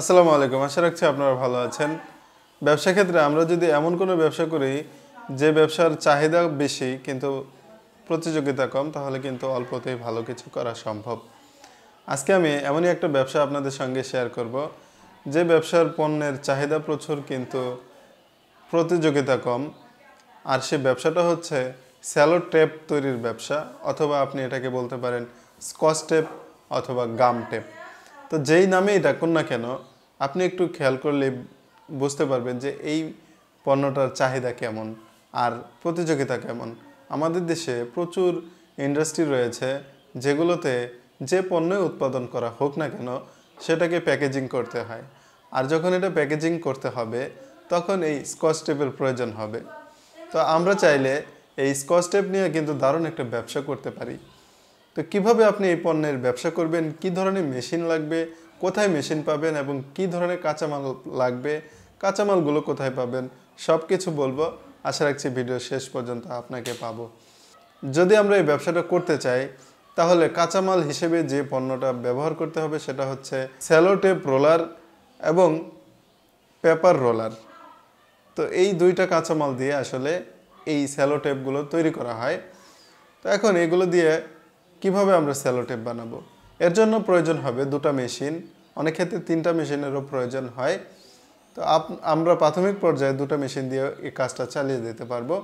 আসসালামু আলাইকুম আশা রাখছি আপনারা ভালো আছেন ব্যবসা ক্ষেত্রে আমরা যদি এমন কোনো ব্যবসা করি যে ব্যবসার চাহিদা বেশি কিন্তু প্রতিযোগিতা কম তাহলে কিন্তু অল্পতেই ভালো কিছু করা সম্ভব আজকে আমি এমনই একটা ব্যবসা আপনাদের সঙ্গে শেয়ার করব যে ব্যবসার পণ্যের চাহিদা প্রচুর কিন্তু প্রতিযোগিতা কম আর সে ব্যবসাটা হচ্ছে স্যালো টেপ তৈরির ব্যবসা অথবা আপনি এটাকে বলতে পারেন স্কচ টেপ অথবা গাম টেপ তো যেই নামেই ডাকুন না কেন আপনি একটু খেয়াল করলে বুঝতে পারবেন যে এই পণ্যটার চাহিদা কেমন আর প্রতিযোগিতা কেমন আমাদের দেশে প্রচুর ইন্ডাস্ট্রি রয়েছে যেগুলোতে যে পণ্যই উৎপাদন করা হোক না কেন সেটাকে প্যাকেজিং করতে হয় আর যখন এটা প্যাকেজিং করতে হবে তখন এই স্কচ টেপের প্রয়োজন হবে তো আমরা চাইলে এই স্কচ টেপ নিয়ে কিন্তু দারুণ একটা ব্যবসা করতে পারি তো কিভাবে আপনি এই পণ্যের ব্যবসা করবেন কি ধরনের মেশিন লাগবে কোথায় মেশিন পাবেন এবং কি ধরনের কাঁচামাল লাগবে কাঁচামালগুলো কোথায় পাবেন সব কিছু বলবো আশা রাখছি ভিডিও শেষ পর্যন্ত আপনাকে পাবো যদি আমরা এই ব্যবসাটা করতে চাই তাহলে কাঁচামাল হিসেবে যে পণ্যটা ব্যবহার করতে হবে সেটা হচ্ছে স্যালোটেপ রোলার এবং পেপার রোলার তো এই দুইটা কাঁচামাল দিয়ে আসলে এই স্যালো টেপগুলো তৈরি করা হয় তো এখন এগুলো দিয়ে কিভাবে আমরা স্যালো টেপ বানাবো এর জন্য প্রয়োজন হবে দুটা মেশিন অনেক ক্ষেত্রে তিনটা মেশিনেরও প্রয়োজন হয় তো আপ আমরা প্রাথমিক পর্যায়ে দুটো মেশিন দিয়ে এই কাজটা চালিয়ে দিতে পারবো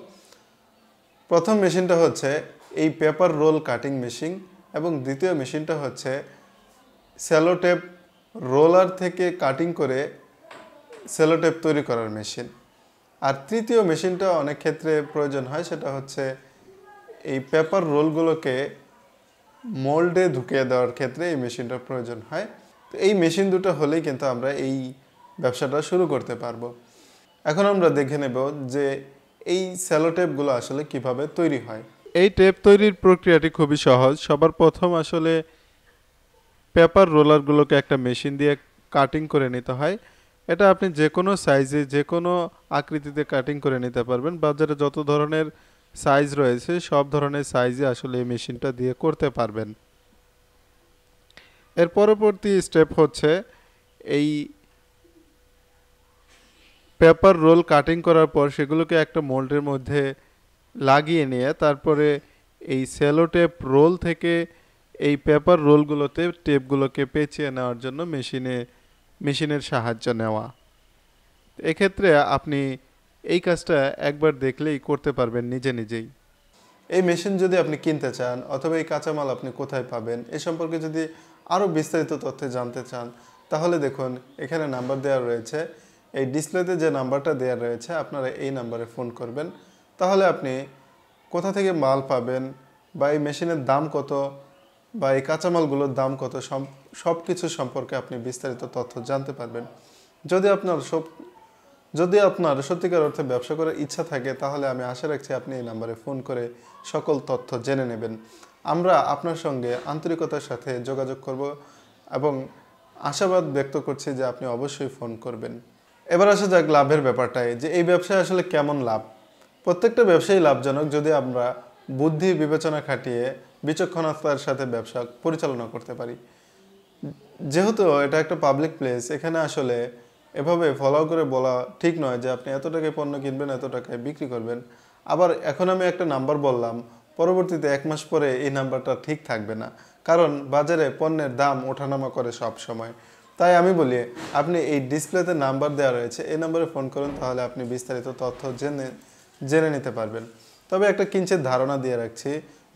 প্রথম মেশিনটা হচ্ছে এই পেপার রোল কাটিং মেশিন এবং দ্বিতীয় মেশিনটা হচ্ছে টেপ রোলার থেকে কাটিং করে টেপ তৈরি করার মেশিন আর তৃতীয় মেশিনটা অনেক ক্ষেত্রে প্রয়োজন হয় সেটা হচ্ছে এই পেপার রোলগুলোকে মোল্ডে ঢুকিয়ে দেওয়ার ক্ষেত্রে এই মেশিনটা প্রয়োজন হয় তো এই মেশিন দুটো হলেই কিন্তু আমরা এই ব্যবসাটা শুরু করতে পারবো এখন আমরা দেখে নেব যে এই স্যালো টেপগুলো আসলে কিভাবে তৈরি হয় এই টেপ তৈরির প্রক্রিয়াটি খুবই সহজ সবার প্রথম আসলে পেপার রোলারগুলোকে একটা মেশিন দিয়ে কাটিং করে নিতে হয় এটা আপনি যে কোনো সাইজে যে কোনো আকৃতিতে কাটিং করে নিতে পারবেন বাজারে যত ধরনের সাইজ রয়েছে সব ধরনের সাইজে আসলে এই মেশিনটা দিয়ে করতে পারবেন এর পরবর্তী স্টেপ হচ্ছে এই পেপার রোল কাটিং করার পর সেগুলোকে একটা মোল্ডের মধ্যে লাগিয়ে নিয়ে তারপরে এই সেলো টেপ রোল থেকে এই পেপার রোলগুলোতে টেপগুলোকে পেঁচিয়ে নেওয়ার জন্য মেশিনে মেশিনের সাহায্য নেওয়া এক্ষেত্রে আপনি এই কাজটা একবার দেখলেই করতে পারবেন নিজে নিজেই এই মেশিন যদি আপনি কিনতে চান অথবা এই কাঁচামাল আপনি কোথায় পাবেন এ সম্পর্কে যদি আরও বিস্তারিত তথ্য জানতে চান তাহলে দেখুন এখানে নাম্বার দেওয়া রয়েছে এই ডিসপ্লেতে যে নাম্বারটা দেওয়া রয়েছে আপনারা এই নাম্বারে ফোন করবেন তাহলে আপনি কোথা থেকে মাল পাবেন বা এই মেশিনের দাম কত বা এই কাঁচামালগুলোর দাম কত সব কিছু সম্পর্কে আপনি বিস্তারিত তথ্য জানতে পারবেন যদি আপনার সব যদি আপনার সত্যিকার অর্থে ব্যবসা করার ইচ্ছা থাকে তাহলে আমি আশা রাখছি আপনি এই নাম্বারে ফোন করে সকল তথ্য জেনে নেবেন আমরা আপনার সঙ্গে আন্তরিকতার সাথে যোগাযোগ করব এবং আশাবাদ ব্যক্ত করছি যে আপনি অবশ্যই ফোন করবেন এবার আসা যাক লাভের ব্যাপারটায় যে এই ব্যবসায় আসলে কেমন লাভ প্রত্যেকটা ব্যবসায়ী লাভজনক যদি আমরা বুদ্ধি বিবেচনা খাটিয়ে বিচক্ষণতার সাথে ব্যবসা পরিচালনা করতে পারি যেহেতু এটা একটা পাবলিক প্লেস এখানে আসলে এভাবে ফলো করে বলা ঠিক নয় যে আপনি এত টাকায় পণ্য কিনবেন এত টাকায় বিক্রি করবেন আবার এখন আমি একটা নাম্বার বললাম পরবর্তীতে এক মাস পরে এই নাম্বারটা ঠিক থাকবে না কারণ বাজারে পণ্যের দাম ওঠানামা করে সব সময় তাই আমি বলি আপনি এই ডিসপ্লেতে নাম্বার দেওয়া রয়েছে এই নাম্বারে ফোন করুন তাহলে আপনি বিস্তারিত তথ্য জেনে জেনে নিতে পারবেন তবে একটা কিঞ্চিত ধারণা দিয়ে রাখছি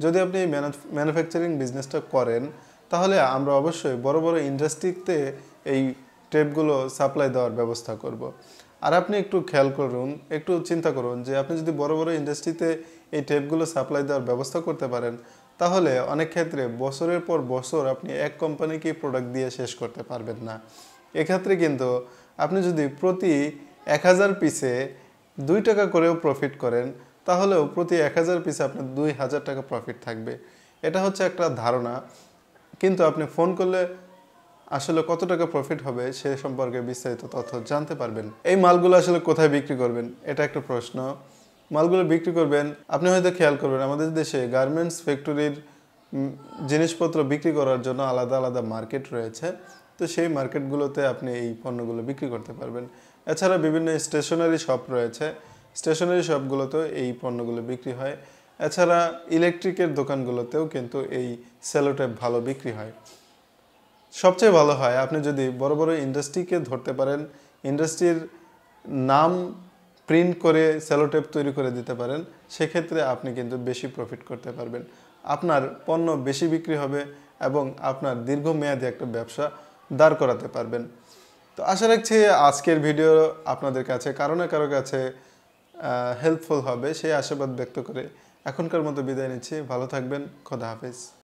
যদি আপনি এই ম্যানুফ্যাকচারিং বিজনেসটা করেন তাহলে আমরা অবশ্যই বড় বড় ইন্ডাস্ট্রিতে এই স্টেপগুলো সাপ্লাই দেওয়ার ব্যবস্থা করব। আর আপনি একটু খেয়াল করুন একটু চিন্তা করুন যে আপনি যদি বড় বড় ইন্ডাস্ট্রিতে এই টেপগুলো সাপ্লাই দেওয়ার ব্যবস্থা করতে পারেন তাহলে অনেক ক্ষেত্রে বছরের পর বছর আপনি এক কোম্পানিকে প্রোডাক্ট দিয়ে শেষ করতে পারবেন না এক্ষেত্রে কিন্তু আপনি যদি প্রতি এক হাজার পিসে দুই টাকা করেও প্রফিট করেন তাহলেও প্রতি এক হাজার পিসে আপনার দুই হাজার টাকা প্রফিট থাকবে এটা হচ্ছে একটা ধারণা কিন্তু আপনি ফোন করলে আসলে কত টাকা প্রফিট হবে সে সম্পর্কে বিস্তারিত তথ্য জানতে পারবেন এই মালগুলো আসলে কোথায় বিক্রি করবেন এটা একটা প্রশ্ন মালগুলো বিক্রি করবেন আপনি হয়তো খেয়াল করবেন আমাদের দেশে গার্মেন্টস ফ্যাক্টরির জিনিসপত্র বিক্রি করার জন্য আলাদা আলাদা মার্কেট রয়েছে তো সেই মার্কেটগুলোতে আপনি এই পণ্যগুলো বিক্রি করতে পারবেন এছাড়া বিভিন্ন স্টেশনারি শপ রয়েছে স্টেশনারি শপগুলোতেও এই পণ্যগুলো বিক্রি হয় এছাড়া ইলেকট্রিকের দোকানগুলোতেও কিন্তু এই সেলোটেপ ভালো বিক্রি হয় সবচেয়ে ভালো হয় আপনি যদি বড় বড় ইন্ডাস্ট্রিকে ধরতে পারেন ইন্ডাস্ট্রির নাম প্রিন্ট করে সেলোটেপ তৈরি করে দিতে পারেন সেক্ষেত্রে আপনি কিন্তু বেশি প্রফিট করতে পারবেন আপনার পণ্য বেশি বিক্রি হবে এবং আপনার দীর্ঘমেয়াদী একটা ব্যবসা দাঁড় করাতে পারবেন তো আশা রাখছি আজকের ভিডিও আপনাদের কাছে কারো না কারো কাছে হেল্পফুল হবে সেই আশীর্বাদ ব্যক্ত করে এখনকার মতো বিদায় নিচ্ছি ভালো থাকবেন খোদা হাফেজ